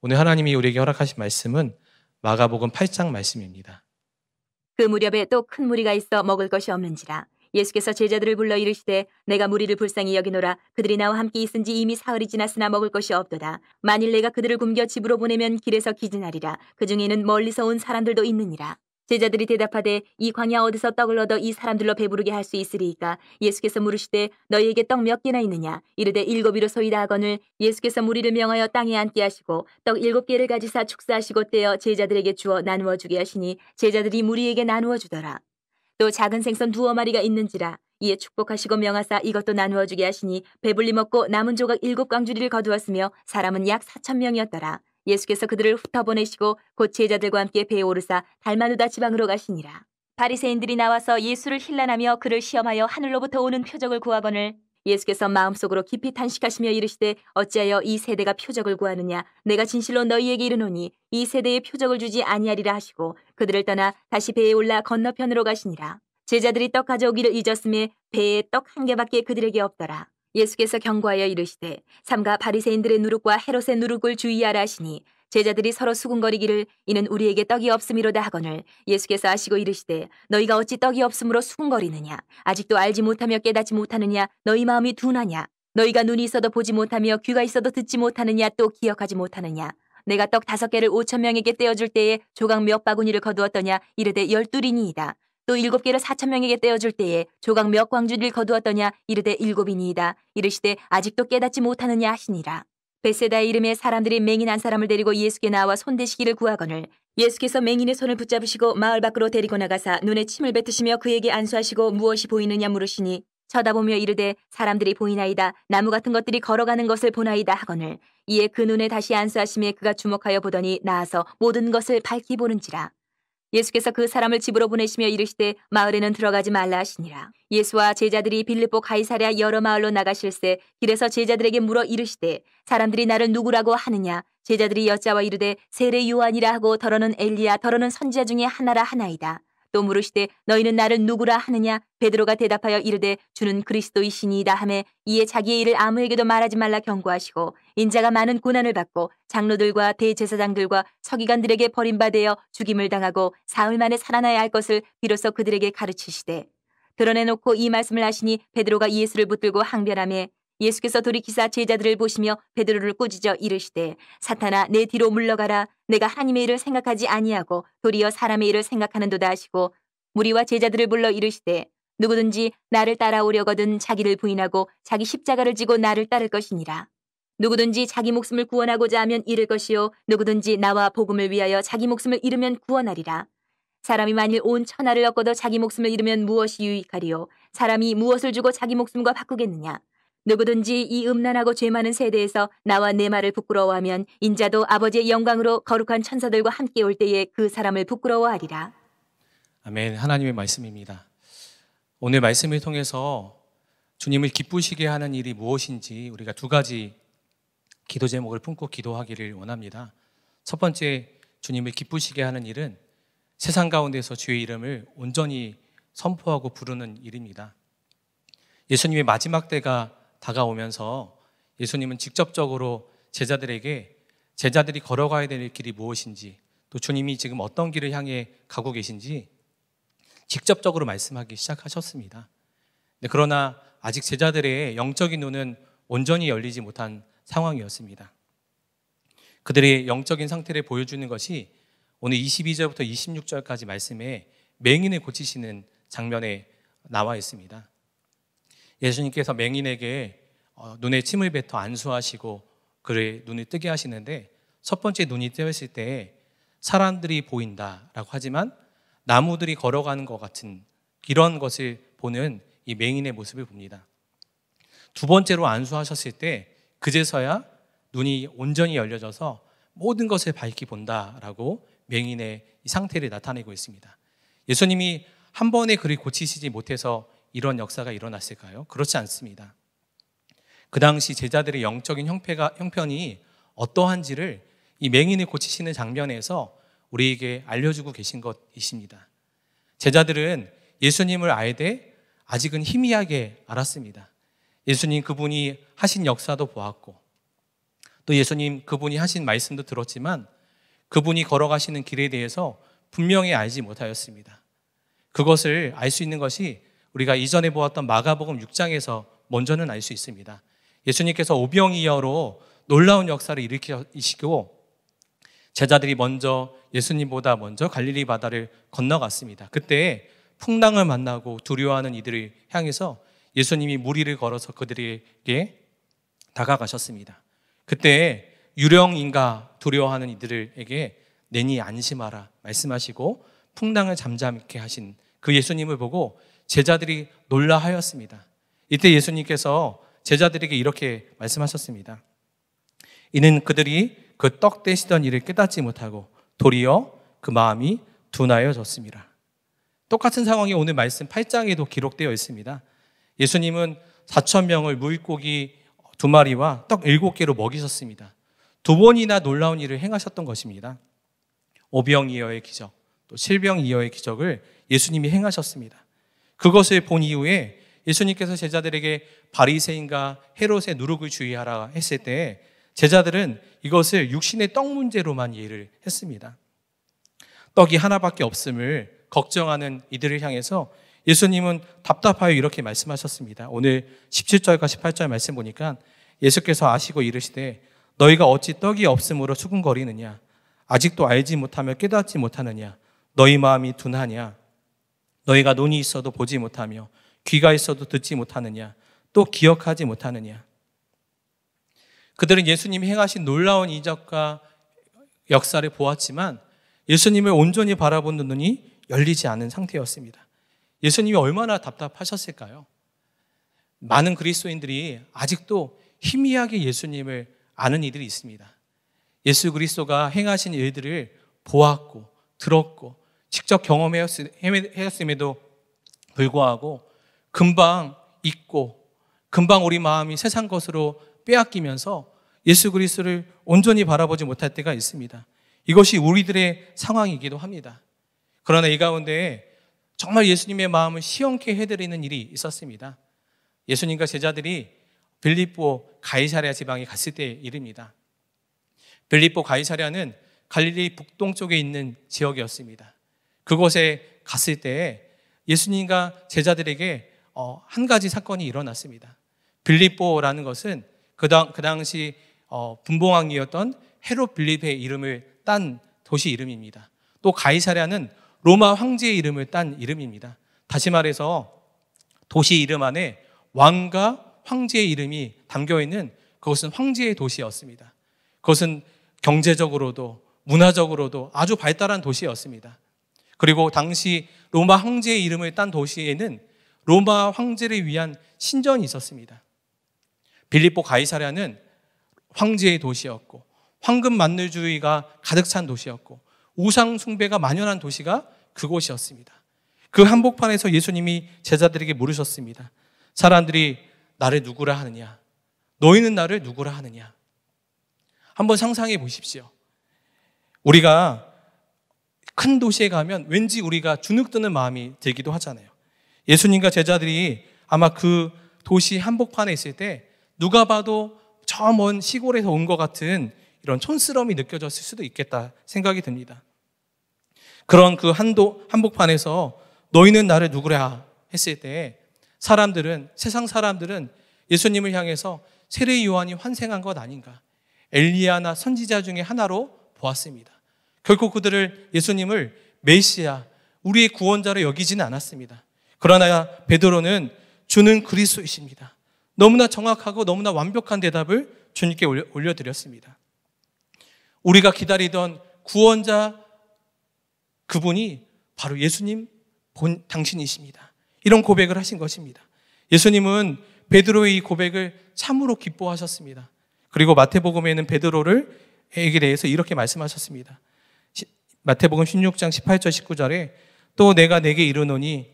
오늘 하나님이 우리에게 허락하신 말씀은 마가복음 8장 말씀입니다. 그 무렵에 또 큰 무리가 있어 먹을 것이 없는지라 예수께서 제자들을 불러 이르시되 내가 무리를 불쌍히 여기노라 그들이 나와 함께 있은 지 이미 사흘이 지났으나 먹을 것이 없도다 만일 내가 그들을 굶겨 집으로 보내면 길에서 기진하리라 그 중에는 멀리서 온 사람들도 있느니라 제자들이 대답하되 이 광야 어디서 떡을 얻어 이 사람들로 배부르게 할 수 있으리이까 예수께서 물으시되 너희에게 떡 몇 개나 있느냐 이르되 일곱이로 소이다 하거늘 예수께서 무리를 명하여 땅에 앉게 하시고 떡 일곱 개를 가지사 축사하시고 떼어 제자들에게 주어 나누어 주게 하시니 제자들이 무리에게 나누어 주더라 또 작은 생선 두어 마리가 있는지라 이에 축복하시고 명하사 이것도 나누어 주게 하시니 배불리 먹고 남은 조각 일곱 광주리를 거두었으며 사람은 약 사천 명이었더라 예수께서 그들을 훑어보내시고 곧 제자들과 함께 배에 오르사 달마누다 지방으로 가시니라. 바리새인들이 나와서 예수를 힐난하며 그를 시험하여 하늘로부터 오는 표적을 구하거늘 예수께서 마음속으로 깊이 탄식하시며 이르시되 어찌하여 이 세대가 표적을 구하느냐 내가 진실로 너희에게 이르노니 이 세대에 표적을 주지 아니하리라 하시고 그들을 떠나 다시 배에 올라 건너편으로 가시니라 제자들이 떡 가져오기를 잊었음에 배에 떡 한 개밖에 그들에게 없더라 예수께서 경고하여 이르시되 삼가 바리새인들의 누룩과 헤롯의 누룩을 주의하라 하시니 제자들이 서로 수군거리기를 이는 우리에게 떡이 없음이로다 하거늘 예수께서 아시고 이르시되 너희가 어찌 떡이 없음으로 수군거리느냐 아직도 알지 못하며 깨닫지 못하느냐 너희 마음이 둔하냐 너희가 눈이 있어도 보지 못하며 귀가 있어도 듣지 못하느냐 또 기억하지 못하느냐 내가 떡 다섯 개를 오천 명에게 떼어줄 때에 조각 몇 바구니를 거두었더냐 이르되 열둘이니이다 또 일곱 개를 사천 명에게 떼어줄 때에 조각 몇광주를 거두었더냐 이르되 일곱이니이다. 이르시되 아직도 깨닫지 못하느냐 하시니라. 베세다의 이름에 사람들이 맹인 한 사람을 데리고 예수께 나와 손대시기를 구하거늘 예수께서 맹인의 손을 붙잡으시고 마을 밖으로 데리고 나가사 눈에 침을 뱉으시며 그에게 안수하시고 무엇이 보이느냐 물으시니 쳐다보며 이르되 사람들이 보이나이다 나무 같은 것들이 걸어가는 것을 보나이다 하거늘 이에 그 눈에 다시 안수하심에 그가 주목하여 보더니 나아서 모든 것을 밝히 보는지라 예수께서 그 사람을 집으로 보내시며 이르시되 마을에는 들어가지 말라 하시니라. 예수와 제자들이 빌립보 가이사랴 여러 마을로 나가실세 길에서 제자들에게 물어 이르시되 사람들이 나를 누구라고 하느냐 제자들이 여자와 이르되 세례 요한이라 하고 더러는 엘리야 더러는 선지자 중에 하나라 하나이다. 또 물으시되 너희는 나를 누구라 하느냐 베드로가 대답하여 이르되 주는 그리스도이시니이다 하매 이에 자기의 일을 아무에게도 말하지 말라 경고하시고 인자가 많은 고난을 받고 장로들과 대제사장들과 서기관들에게 버림받아 죽임을 당하고 사흘 만에 살아나야 할 것을 비로소 그들에게 가르치시되 드러내놓고 이 말씀을 하시니 베드로가 예수를 붙들고 항변함에 예수께서 돌이키사 제자들을 보시며 베드로를 꾸짖어 이르시되 사탄아 내 뒤로 물러가라 내가 하나님의 일을 생각하지 아니하고 도리어 사람의 일을 생각하는도다 하시고 무리와 제자들을 불러 이르시되 누구든지 나를 따라오려거든 자기를 부인하고 자기 십자가를 지고 나를 따를 것이니라 누구든지 자기 목숨을 구원하고자 하면 잃을 것이요 누구든지 나와 복음을 위하여 자기 목숨을 잃으면 구원하리라 사람이 만일 온 천하를 얻고도 자기 목숨을 잃으면 무엇이 유익하리요 사람이 무엇을 주고 자기 목숨과 바꾸겠느냐 누구든지 이 음란하고 죄 많은 세대에서 나와 내 말을 부끄러워하면 인자도 아버지의 영광으로 거룩한 천사들과 함께 올 때에 그 사람을 부끄러워하리라. 아멘. 하나님의 말씀입니다. 오늘 말씀을 통해서 주님을 기쁘시게 하는 일이 무엇인지 우리가 두 가지 기도 제목을 품고 기도하기를 원합니다. 첫 번째 주님을 기쁘시게 하는 일은 세상 가운데서 주의 이름을 온전히 선포하고 부르는 일입니다. 예수님의 마지막 때가 다가오면서 예수님은 직접적으로 제자들에게 제자들이 걸어가야 될 길이 무엇인지 또 주님이 지금 어떤 길을 향해 가고 계신지 직접적으로 말씀하기 시작하셨습니다. 그러나 아직 제자들의 영적인 눈은 온전히 열리지 못한 상황이었습니다. 그들의 영적인 상태를 보여주는 것이 오늘 22절부터 26절까지 말씀에 맹인을 고치시는 장면에 나와 있습니다. 예수님께서 맹인에게 어, 눈에 침을 뱉어 안수하시고 그의 눈을 뜨게 하시는데 첫 번째 눈이 뜨였을 때 사람들이 보인다라고 하지만 나무들이 걸어가는 것 같은 이런 것을 보는 이 맹인의 모습을 봅니다. 두 번째로 안수하셨을 때 그제서야 눈이 온전히 열려져서 모든 것을 밝히 본다라고 맹인의 상태를 나타내고 있습니다. 예수님이 한 번에 그를 고치시지 못해서 이런 역사가 일어났을까요? 그렇지 않습니다. 그 당시 제자들의 영적인 형태가, 형편이 어떠한지를 이 맹인을 고치시는 장면에서 우리에게 알려주고 계신 것이십니다. 제자들은 예수님을 알되 아직은 희미하게 알았습니다. 예수님 그분이 하신 역사도 보았고 또 예수님 그분이 하신 말씀도 들었지만 그분이 걸어가시는 길에 대해서 분명히 알지 못하였습니다. 그것을 알 수 있는 것이 우리가 이전에 보았던 마가복음 6장에서 먼저는 알 수 있습니다. 예수님께서 오병이어로 놀라운 역사를 일으키시고 제자들이 먼저 예수님보다 먼저 갈릴리 바다를 건너갔습니다. 그때 풍랑을 만나고 두려워하는 이들을 향해서 예수님이 무리를 걸어서 그들에게 다가가셨습니다. 그때 유령인가 두려워하는 이들에게 내니 안심하라 말씀하시고 풍랑을 잠잠케 하신 그 예수님을 보고 제자들이 놀라하였습니다. 이때 예수님께서 제자들에게 이렇게 말씀하셨습니다. 이는 그들이 그떡 떼시던 일을 깨닫지 못하고 도리어 그 마음이 둔하여졌습니다. 똑같은 상황이 오늘 말씀 8장에도 기록되어 있습니다. 예수님은 4천 명을 무고기두 마리와 떡 일곱 개로 먹이셨습니다. 두 번이나 놀라운 일을 행하셨던 것입니다. 오병이어의 기적, 또 실병이어의 기적을 예수님이 행하셨습니다. 그것을 본 이후에 예수님께서 제자들에게 바리새인과 헤롯의 누룩을 주의하라 했을 때 제자들은 이것을 육신의 떡 문제로만 이해를 했습니다. 떡이 하나밖에 없음을 걱정하는 이들을 향해서 예수님은 답답하여 이렇게 말씀하셨습니다. 오늘 17절과 18절 말씀 보니까 예수께서 아시고 이르시되 너희가 어찌 떡이 없음으로 수군거리느냐 아직도 알지 못하며 깨닫지 못하느냐 너희 마음이 둔하냐 너희가 눈이 있어도 보지 못하며 귀가 있어도 듣지 못하느냐 또 기억하지 못하느냐 그들은 예수님이 행하신 놀라운 이적과 역사를 보았지만 예수님을 온전히 바라보는 눈이 열리지 않은 상태였습니다. 예수님이 얼마나 답답하셨을까요? 많은 그리스도인들이 아직도 희미하게 예수님을 아는 이들이 있습니다. 예수 그리스도가 행하신 일들을 보았고 들었고 직접 경험하였음에도 불구하고 금방 잊고 금방 우리 마음이 세상 것으로 빼앗기면서 예수 그리스도를 온전히 바라보지 못할 때가 있습니다. 이것이 우리들의 상황이기도 합니다. 그러나 이 가운데 정말 예수님의 마음을 시원케 해드리는 일이 있었습니다. 예수님과 제자들이 빌립보 가이사랴 지방에 갔을 때 일입니다. 빌립보 가이사랴는 갈릴리 북동쪽에 있는 지역이었습니다. 그곳에 갔을 때에 예수님과 제자들에게 어, 한 가지 사건이 일어났습니다. 빌립보라는 것은 그, 당, 그 당시 어, 분봉왕이었던 헤롯 빌립의 이름을 딴 도시 이름입니다. 또 가이사랴는 로마 황제의 이름을 딴 이름입니다. 다시 말해서 도시 이름 안에 왕과 황제의 이름이 담겨 있는 그것은 황제의 도시였습니다. 그것은 경제적으로도 문화적으로도 아주 발달한 도시였습니다. 그리고 당시 로마 황제의 이름을 딴 도시에는 로마 황제를 위한 신전이 있었습니다. 빌립보 가이사랴는 황제의 도시였고 황금 만늘주의가 가득 찬 도시였고 우상 숭배가 만연한 도시가 그곳이었습니다. 그 한복판에서 예수님이 제자들에게 물으셨습니다. 사람들이 나를 누구라 하느냐? 너희는 나를 누구라 하느냐? 한번 상상해 보십시오. 우리가 큰 도시에 가면 왠지 우리가 주눅드는 마음이 들기도 하잖아요. 예수님과 제자들이 아마 그 도시 한복판에 있을 때 누가 봐도 저 먼 시골에서 온 것 같은 이런 촌스러움이 느껴졌을 수도 있겠다 생각이 듭니다. 그런 그 한도, 한복판에서 너희는 나를 누구랴 했을 때 사람들은, 세상 사람들은 예수님을 향해서 세례 요한이 환생한 것 아닌가. 엘리야나 선지자 중에 하나로 보았습니다. 결코 그들을 예수님을 메시아, 우리의 구원자로 여기지는 않았습니다. 그러나 베드로는 주는 그리스도이십니다. 너무나 정확하고 너무나 완벽한 대답을 주님께 올려드렸습니다. 우리가 기다리던 구원자 그분이 바로 예수님 본 당신이십니다. 이런 고백을 하신 것입니다. 예수님은 베드로의 이 고백을 참으로 기뻐하셨습니다. 그리고 마태복음에는 베드로를 에게 대해서 이렇게 말씀하셨습니다. 마태복음 16장 18절 19절에 또 내가 내게 이르노니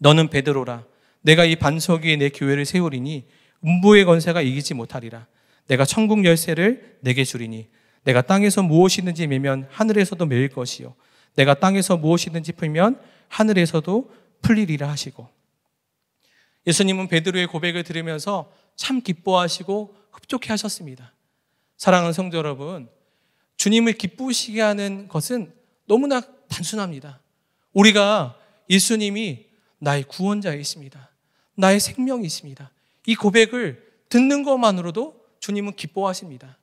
너는 베드로라 내가 이 반석 위에 내 교회를 세우리니 음부의 권세가 이기지 못하리라 내가 천국 열쇠를 내게 주리니 내가 땅에서 무엇이든지 매면 하늘에서도 매일 것이요 내가 땅에서 무엇이든지 풀면 하늘에서도 풀리리라 하시고 예수님은 베드로의 고백을 들으면서 참 기뻐하시고 흡족해 하셨습니다. 사랑하는 성도 여러분, 주님을 기쁘시게 하는 것은 너무나 단순합니다. 우리가 예수님이 나의 구원자이십니다. 나의 생명이십니다. 이 고백을 듣는 것만으로도 주님은 기뻐하십니다.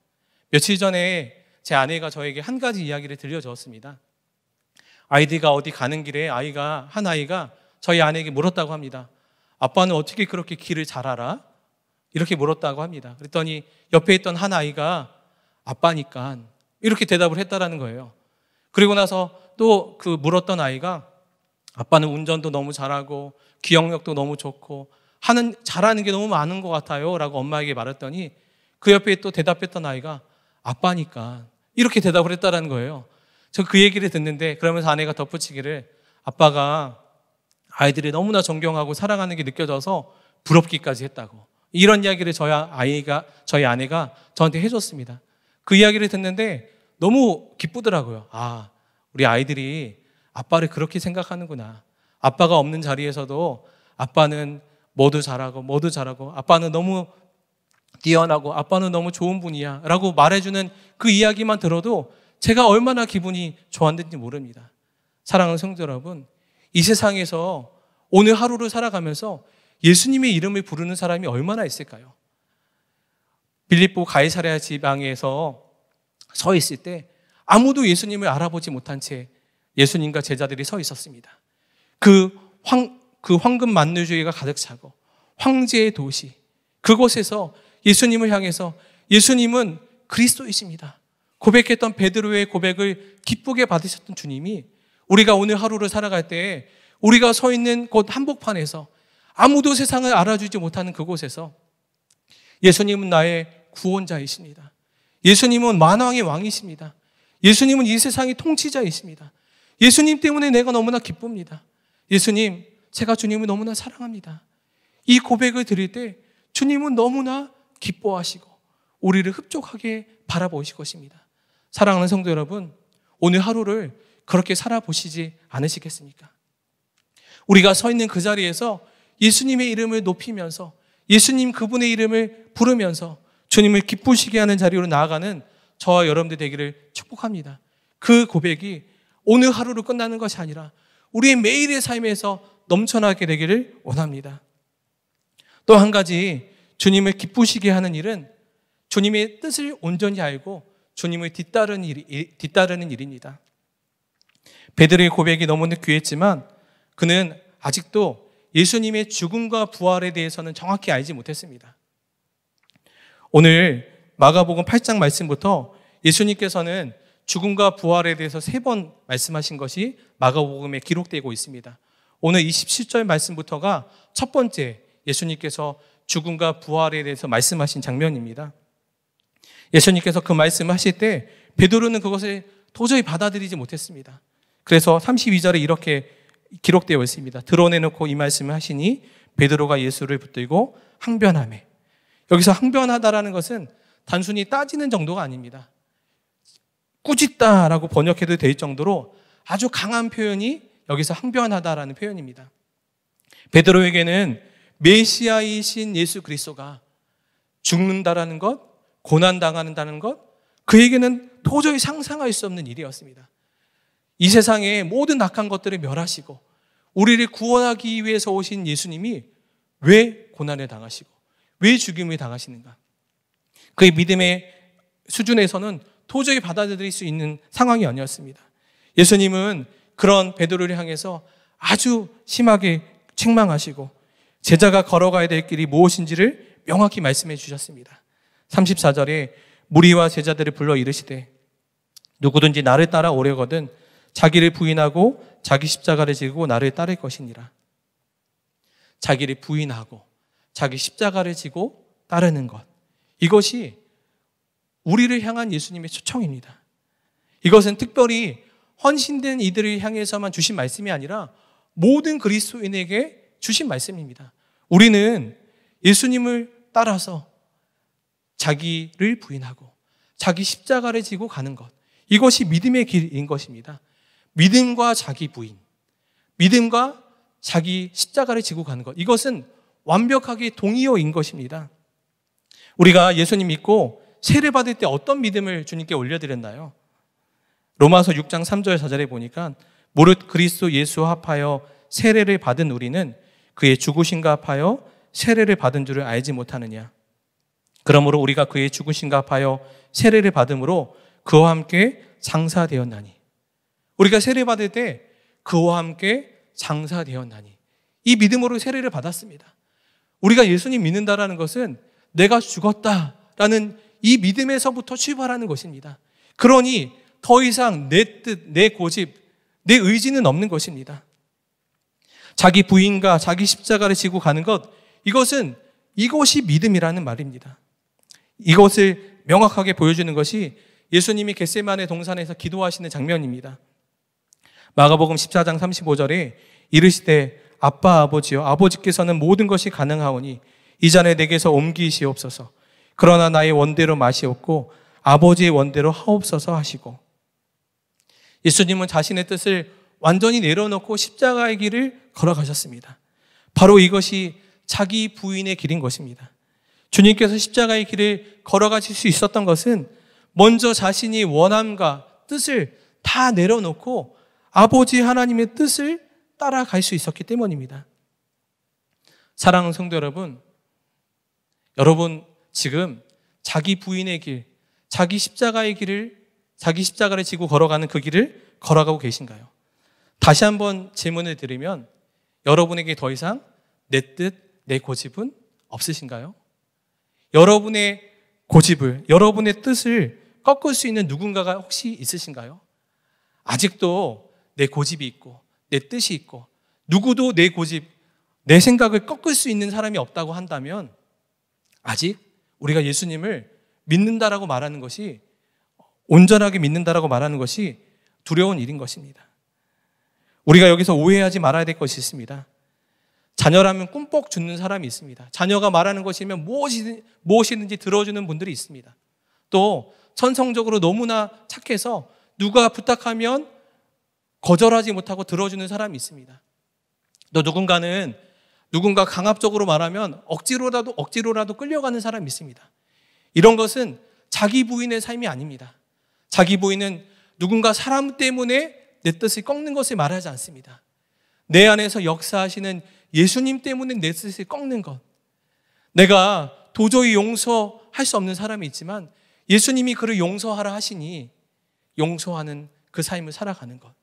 며칠 전에 제 아내가 저에게 한 가지 이야기를 들려주었습니다. 아이디가 어디 가는 길에 아이가 한 아이가 저희 아내에게 물었다고 합니다. 아빠는 어떻게 그렇게 길을 잘 알아? 이렇게 물었다고 합니다. 그랬더니 옆에 있던 한 아이가 아빠니까 이렇게 대답을 했다라는 거예요. 그리고 나서 또 그 물었던 아이가 아빠는 운전도 너무 잘하고 기억력도 너무 좋고 하는 잘하는 게 너무 많은 것 같아요라고 엄마에게 말했더니 그 옆에 또 대답했던 아이가 아빠니까 이렇게 대답을 했다라는 거예요. 저 그 얘기를 듣는데 그러면서 아내가 덧붙이기를 아빠가 아이들이 너무나 존경하고 사랑하는 게 느껴져서 부럽기까지 했다고 이런 이야기를 저희 아이가 저희 아내가 저한테 해줬습니다. 그 이야기를 듣는데 너무 기쁘더라고요. 아, 우리 아이들이 아빠를 그렇게 생각하는구나. 아빠가 없는 자리에서도 아빠는 모두 잘하고, 모두 잘하고, 아빠는 너무 뛰어나고, 아빠는 너무 좋은 분이야. 라고 말해주는 그 이야기만 들어도 제가 얼마나 기분이 좋았는지 모릅니다. 사랑하는 성도 여러분, 이 세상에서 오늘 하루를 살아가면서 예수님의 이름을 부르는 사람이 얼마나 있을까요? 빌립보 가이사랴 지방에서 서 있을 때 아무도 예수님을 알아보지 못한 채 예수님과 제자들이 서 있었습니다. 그 황, 그 황금 만누주의가 가득 차고 황제의 도시, 그곳에서 예수님을 향해서 예수님은 그리스도이십니다. 고백했던 베드로의 고백을 기쁘게 받으셨던 주님이 우리가 오늘 하루를 살아갈 때 우리가 서 있는 곳 한복판에서 아무도 세상을 알아주지 못하는 그곳에서 예수님은 나의 구원자이십니다. 예수님은 만왕의 왕이십니다. 예수님은 이 세상의 통치자이십니다. 예수님 때문에 내가 너무나 기쁩니다. 예수님, 제가 주님을 너무나 사랑합니다. 이 고백을 드릴 때 주님은 너무나 기뻐하시고 우리를 흡족하게 바라보실 것입니다. 사랑하는 성도 여러분, 오늘 하루를 그렇게 살아보시지 않으시겠습니까? 우리가 서 있는 그 자리에서 예수님의 이름을 높이면서 예수님 그분의 이름을 부르면서 주님을 기쁘시게 하는 자리로 나아가는 저와 여러분들 되기를 축복합니다. 그 고백이 오늘 하루로 끝나는 것이 아니라 우리의 매일의 삶에서 넘쳐나게 되기를 원합니다. 또 한 가지 주님을 기쁘시게 하는 일은 주님의 뜻을 온전히 알고 주님을 뒤따르는, 일, 뒤따르는 일입니다. 베드로의 고백이 너무나 귀했지만 그는 아직도 예수님의 죽음과 부활에 대해서는 정확히 알지 못했습니다. 오늘 마가복음 8장 말씀부터 예수님께서는 죽음과 부활에 대해서 세 번 말씀하신 것이 마가복음에 기록되고 있습니다. 오늘 27절 말씀부터가 첫 번째 예수님께서 죽음과 부활에 대해서 말씀하신 장면입니다. 예수님께서 그 말씀하실 때 베드로는 그것을 도저히 받아들이지 못했습니다. 그래서 32절에 이렇게 기록되어 있습니다. 드러내놓고 이 말씀을 하시니 베드로가 예수를 붙들고 항변함에 여기서 항변하다라는 것은 단순히 따지는 정도가 아닙니다. 꾸짖다라고 번역해도 될 정도로 아주 강한 표현이 여기서 항변하다라는 표현입니다. 베드로에게는 메시아이신 예수 그리스도가 죽는다라는 것, 고난 당하다는 것, 그에게는 도저히 상상할 수 없는 일이었습니다. 이 세상의 모든 악한 것들을 멸하시고 우리를 구원하기 위해서 오신 예수님이 왜 고난을 당하시고 왜 죽임을 당하시는가? 그의 믿음의 수준에서는 도저히 받아들일 수 있는 상황이 아니었습니다. 예수님은 그런 베드로를 향해서 아주 심하게 책망하시고 제자가 걸어가야 될 길이 무엇인지를 명확히 말씀해 주셨습니다. 34절에 무리와 제자들을 불러 이르시되 누구든지 나를 따라 오려거든 자기를 부인하고 자기 십자가를 지고 나를 따를 것이니라. 자기를 부인하고 자기 십자가를 지고 따르는 것. 이것이 우리를 향한 예수님의 초청입니다. 이것은 특별히 헌신된 이들을 향해서만 주신 말씀이 아니라 모든 그리스도인에게 주신 말씀입니다. 우리는 예수님을 따라서 자기를 부인하고 자기 십자가를 지고 가는 것. 이것이 믿음의 길인 것입니다. 믿음과 자기 부인, 믿음과 자기 십자가를 지고 가는 것. 이것은 완벽하게 동의어인 것입니다. 우리가 예수님 믿고 세례 받을 때 어떤 믿음을 주님께 올려드렸나요? 로마서 6장 3절 4절에 보니까 무릇 그리스도 예수와 합하여 세례를 받은 우리는 그의 죽으신가 합하여 세례를 받은 줄을 알지 못하느냐. 그러므로 우리가 그의 죽으신가 합하여 세례를 받음으로 그와 함께 장사되었나니. 우리가 세례 받을 때 그와 함께 장사되었나니. 이 믿음으로 세례를 받았습니다. 우리가 예수님 믿는다라는 것은 내가 죽었다라는 이 믿음에서부터 출발하는 것입니다. 그러니 더 이상 내 뜻, 내 고집, 내 의지는 없는 것입니다. 자기 부인과 자기 십자가를 지고 가는 것, 이것은 이것이 믿음이라는 말입니다. 이것을 명확하게 보여주는 것이 예수님이 겟세만의 동산에서 기도하시는 장면입니다. 마가복음 14장 35절에 이르시되 아빠 아버지여 아버지께서는 모든 것이 가능하오니 이 잔을 내게서 옮기시옵소서. 그러나 나의 원대로 맛이 없고 아버지의 원대로 하옵소서 하시고 예수님은 자신의 뜻을 완전히 내려놓고 십자가의 길을 걸어가셨습니다. 바로 이것이 자기 부인의 길인 것입니다. 주님께서 십자가의 길을 걸어가실 수 있었던 것은 먼저 자신이 원함과 뜻을 다 내려놓고 아버지 하나님의 뜻을 따라갈 수 있었기 때문입니다. 사랑하는 성도 여러분, 여러분 지금 자기 부인의 길, 자기 십자가의 길을 자기 십자가를 지고 걸어가는 그 길을 걸어가고 계신가요? 다시 한번 질문을 드리면 여러분에게 더 이상 내 뜻, 내 고집은 없으신가요? 여러분의 고집을, 여러분의 뜻을 꺾을 수 있는 누군가가 혹시 있으신가요? 아직도 내 고집이 있고, 내 뜻이 있고 누구도 내 고집, 내 생각을 꺾을 수 있는 사람이 없다고 한다면 아직 우리가 예수님을 믿는다라고 말하는 것이 온전하게 믿는다라고 말하는 것이 두려운 일인 것입니다. 우리가 여기서 오해하지 말아야 될 것이 있습니다. 자녀라면 꿈뻑 죽는 사람이 있습니다. 자녀가 말하는 것이면 무엇이든, 무엇이든지 들어주는 분들이 있습니다. 또 천성적으로 너무나 착해서 누가 부탁하면 거절하지 못하고 들어주는 사람이 있습니다. 또 누군가는 누군가 강압적으로 말하면 억지로라도 억지로라도 끌려가는 사람이 있습니다. 이런 것은 자기 부인의 삶이 아닙니다. 자기 부인은 누군가 사람 때문에 내 뜻을 꺾는 것을 말하지 않습니다. 내 안에서 역사하시는 예수님 때문에 내 뜻을 꺾는 것. 내가 도저히 용서할 수 없는 사람이 있지만 예수님이 그를 용서하라 하시니 용서하는 그 삶을 살아가는 것.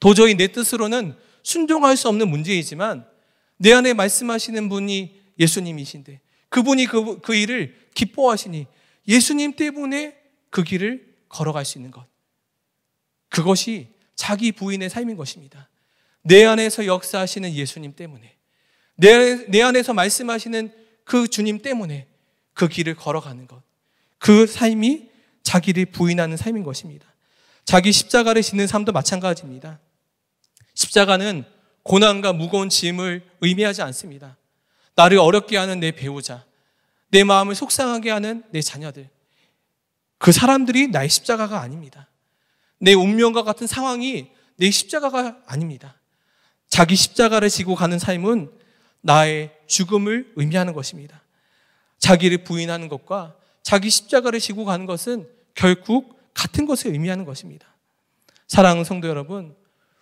도저히 내 뜻으로는 순종할 수 없는 문제이지만 내 안에 말씀하시는 분이 예수님이신데 그분이 그, 그 일을 기뻐하시니 예수님 때문에 그 길을 걸어갈 수 있는 것. 그것이 자기 부인의 삶인 것입니다. 내 안에서 역사하시는 예수님 때문에, 내, 내 안에서 말씀하시는 그 주님 때문에 그 길을 걸어가는 것. 그 삶이 자기를 부인하는 삶인 것입니다. 자기 십자가를 짓는 삶도 마찬가지입니다. 십자가는 고난과 무거운 짐을 의미하지 않습니다. 나를 어렵게 하는 내 배우자, 내 마음을 속상하게 하는 내 자녀들. 그 사람들이 나의 십자가가 아닙니다. 내 운명과 같은 상황이 내 십자가가 아닙니다. 자기 십자가를 지고 가는 삶은 나의 죽음을 의미하는 것입니다. 자기를 부인하는 것과 자기 십자가를 지고 가는 것은 결국 같은 것을 의미하는 것입니다. 사랑하는 성도 여러분,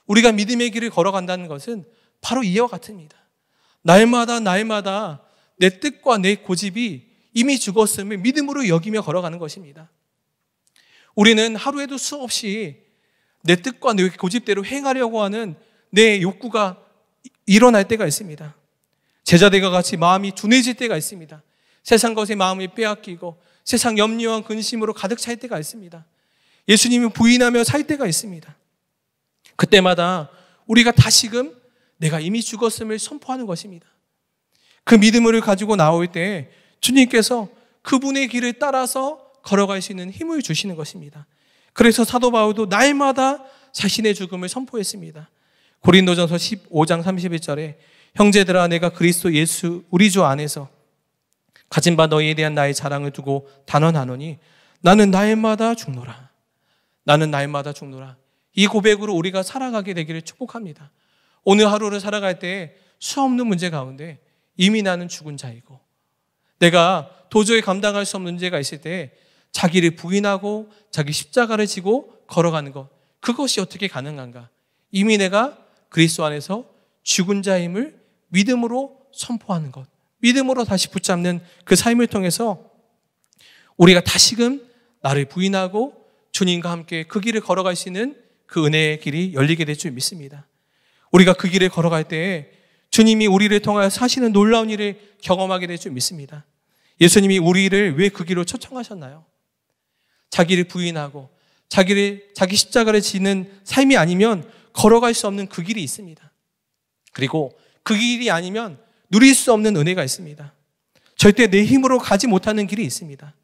우리가 믿음의 길을 걸어간다는 것은 바로 이와 같습니다. 날마다 날마다 내 뜻과 내 고집이 이미 죽었음을 믿음으로 여기며 걸어가는 것입니다. 우리는 하루에도 수없이 내 뜻과 내 고집대로 행하려고 하는 내 욕구가 일어날 때가 있습니다. 제자들과 같이 마음이 둔해질 때가 있습니다. 세상 것에 마음이 빼앗기고 세상 염려와 근심으로 가득 찰 때가 있습니다. 예수님을 부인하며 살 때가 있습니다. 그때마다 우리가 다시금 내가 이미 죽었음을 선포하는 것입니다. 그 믿음을 가지고 나올 때 주님께서 그분의 길을 따라서 걸어갈 수 있는 힘을 주시는 것입니다. 그래서 사도 바울도 날마다 자신의 죽음을 선포했습니다. 고린도전서 15장 31절에 형제들아 내가 그리스도 예수 우리 주 안에서 가진 바 너희에 대한 나의 자랑을 두고 단언하노니 나는 날마다 죽노라. 나는 날마다 죽노라. 이 고백으로 우리가 살아가게 되기를 축복합니다. 오늘 하루를 살아갈 때 수 없는 문제 가운데 이미 나는 죽은 자이고 내가 도저히 감당할 수 없는 문제가 있을 때 자기를 부인하고 자기 십자가를 지고 걸어가는 것 그것이 어떻게 가능한가? 이미 내가 그리스도 안에서 죽은 자임을 믿음으로 선포하는 것, 믿음으로 다시 붙잡는 그 삶을 통해서 우리가 다시금 나를 부인하고 주님과 함께 그 길을 걸어갈 수 있는 그 은혜의 길이 열리게 될 줄 믿습니다. 우리가 그 길을 걸어갈 때에 주님이 우리를 통하여 사시는 놀라운 일을 경험하게 될 줄 믿습니다. 예수님이 우리를 왜 그 길로 초청하셨나요? 자기를 부인하고 자기를 자기 십자가를 지는 삶이 아니면 걸어갈 수 없는 그 길이 있습니다. 그리고 그 길이 아니면 누릴 수 없는 은혜가 있습니다. 절대 내 힘으로 가지 못하는 길이 있습니다.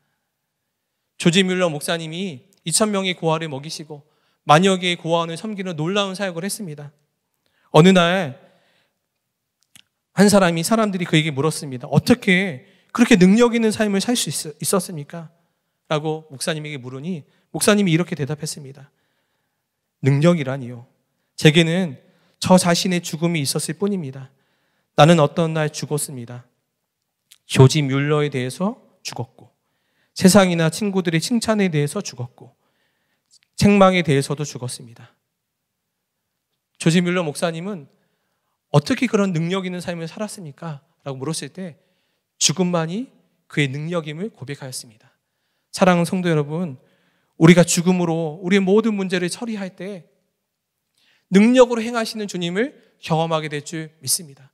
조지 뮬러 목사님이 2,000명의 고아를 먹이시고 만여 개 고아원을 섬기는 놀라운 사역을 했습니다. 어느 날 한 사람이 사람들이 그에게 물었습니다. 어떻게 그렇게 능력 있는 삶을 살 수 있었습니까? 라고 목사님에게 물으니 목사님이 이렇게 대답했습니다. 능력이라니요. 제게는 저 자신의 죽음이 있었을 뿐입니다. 나는 어떤 날 죽었습니다. 조지 뮬러에 대해서 죽었고 세상이나 친구들의 칭찬에 대해서 죽었고 책망에 대해서도 죽었습니다. 조지 밀러 목사님은 어떻게 그런 능력 있는 삶을 살았습니까? 라고 물었을 때 죽음만이 그의 능력임을 고백하였습니다. 사랑하는 성도 여러분, 우리가 죽음으로 우리의 모든 문제를 처리할 때 능력으로 행하시는 주님을 경험하게 될 줄 믿습니다.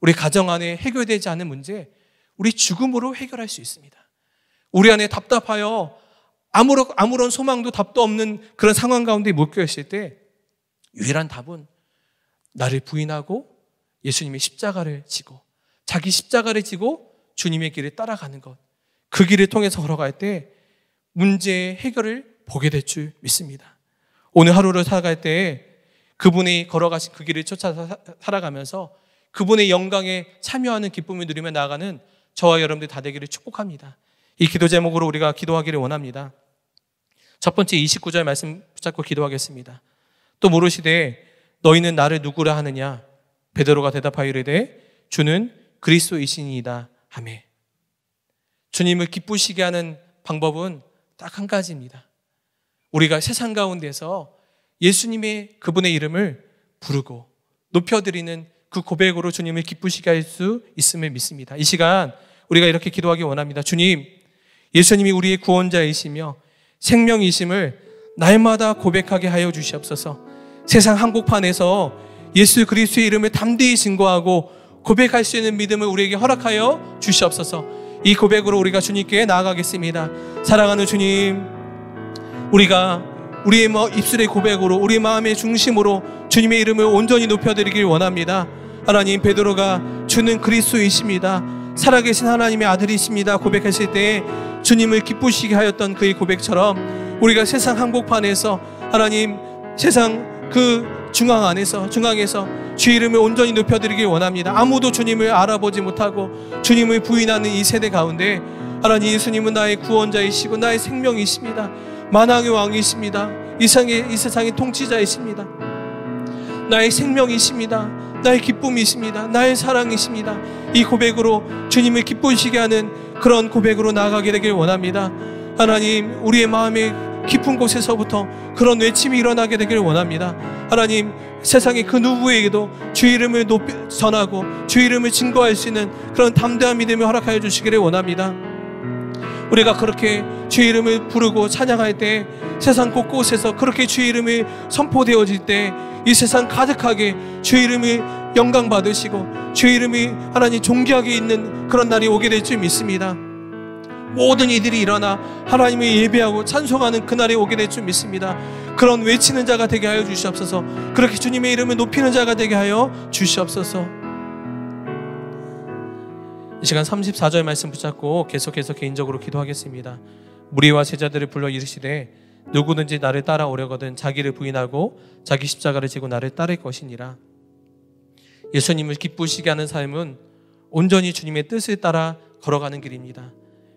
우리 가정 안에 해결되지 않은 문제, 우리 죽음으로 해결할 수 있습니다. 우리 안에 답답하여 아무런, 아무런 소망도 답도 없는 그런 상황 가운데 묶여있을 때 유일한 답은 나를 부인하고 예수님의 십자가를 지고 자기 십자가를 지고 주님의 길을 따라가는 것. 그 길을 통해서 걸어갈 때 문제의 해결을 보게 될 줄 믿습니다. 오늘 하루를 살아갈 때 그분이 걸어가신 그 길을 쫓아 살아가면서 그분의 영광에 참여하는 기쁨을 누리며 나아가는 저와 여러분들 다 되기를 축복합니다. 이 기도 제목으로 우리가 기도하기를 원합니다. 첫 번째 29절 말씀 붙잡고 기도하겠습니다. 또 모르시되 너희는 나를 누구라 하느냐? 베드로가 대답하여 이르되 주는 그리스도이신이다. 아멘. 주님을 기쁘시게 하는 방법은 딱 한 가지입니다. 우리가 세상 가운데서 예수님의 그분의 이름을 부르고 높여드리는 그 고백으로 주님을 기쁘시게 할 수 있음을 믿습니다. 이 시간 우리가 이렇게 기도하기 원합니다. 주님, 예수님이 우리의 구원자이시며 생명이심을 날마다 고백하게 하여 주시옵소서. 세상 한복판에서 예수 그리스의 이름을 담대히 증거하고 고백할 수 있는 믿음을 우리에게 허락하여 주시옵소서. 이 고백으로 우리가 주님께 나아가겠습니다. 사랑하는 주님, 우리가 우리의 입술의 고백으로 우리 마음의 중심으로 주님의 이름을 온전히 높여드리길 원합니다. 하나님 베드로가 주는 그리스도이십니다. 살아계신 하나님의 아들이십니다. 고백했을 때에 주님을 기쁘시게 하였던 그의 고백처럼 우리가 세상 한복판에서 하나님 세상 그 중앙 안에서 중앙에서 주 이름을 온전히 높여드리길 원합니다. 아무도 주님을 알아보지 못하고 주님을 부인하는 이 세대 가운데 하나님 예수님은 나의 구원자이시고 나의 생명이십니다. 만왕의 왕이십니다. 이상의 이 세상의 통치자이십니다. 나의 생명이십니다. 나의 기쁨이십니다. 나의 사랑이십니다. 이 고백으로 주님을 기쁘시게 하는 그런 고백으로 나아가게 되길 원합니다. 하나님, 우리의 마음의 깊은 곳에서부터 그런 외침이 일어나게 되길 원합니다. 하나님, 세상의 그 누구에게도 주 이름을 높이 전하고 주 이름을 증거할 수 있는 그런 담대한 믿음을 허락하여 주시기를 원합니다. 우리가 그렇게 주 이름을 부르고 찬양할 때 세상 곳곳에서 그렇게 주 이름이 선포되어질 때 이 세상 가득하게 주 이름이 영광 받으시고 주 이름이 하나님 존귀하게 있는 그런 날이 오게 될 줄 믿습니다. 모든 이들이 일어나 하나님을 예배하고 찬송하는 그날이 오게 될 줄 믿습니다. 그런 외치는 자가 되게 하여 주시옵소서. 그렇게 주님의 이름을 높이는 자가 되게 하여 주시옵소서. 이 시간 34절 말씀 붙잡고 계속해서 개인적으로 기도하겠습니다. 무리와 제자들을 불러 이르시되 누구든지 나를 따라오려거든 자기를 부인하고 자기 십자가를 지고 나를 따를 것이니라. 예수님을 기쁘시게 하는 삶은 온전히 주님의 뜻을 따라 걸어가는 길입니다.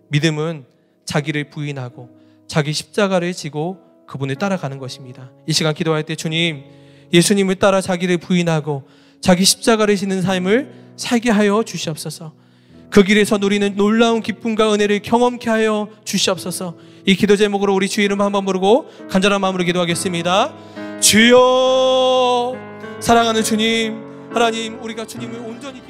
믿음은 자기를 부인하고 자기 십자가를 지고 그분을 따라가는 것입니다. 이 시간 기도할 때 주님, 예수님을 따라 자기를 부인하고 자기 십자가를 지는 삶을 살게 하여 주시옵소서. 그 길에서 누리는 놀라운 기쁨과 은혜를 경험케 하여 주시옵소서. 이 기도 제목으로 우리 주 이름 한번 부르고 간절한 마음으로 기도하겠습니다. 주여 사랑하는 주님 하나님 우리가 주님을 온전히